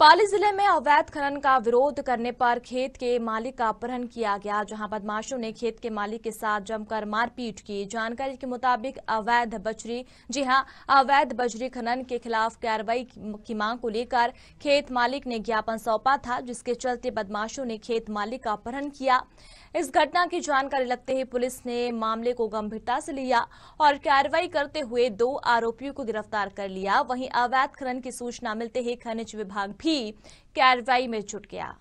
पाली जिले में अवैध खनन का विरोध करने पर खेत के मालिक का अपहरण किया गया जहां बदमाशों ने खेत के मालिक के साथ जमकर मारपीट की जानकारी के मुताबिक अवैध बजरी जी हां अवैध बजरी खनन के खिलाफ कार्रवाई की मांग को लेकर खेत मालिक ने ज्ञापन सौंपा था जिसके चलते बदमाशों ने खेत मालिक का अपहरण किया इस घटना की जानकारी लगते ही पुलिस ने मामले को गंभीरता से लिया और कार्रवाई करते हुए दो आरोपियों को गिरफ्तार कर लिया वहीं अवैध खनन की सूचना मिलते ही खनिज विभाग भी ही कार्रवाई में जुट गया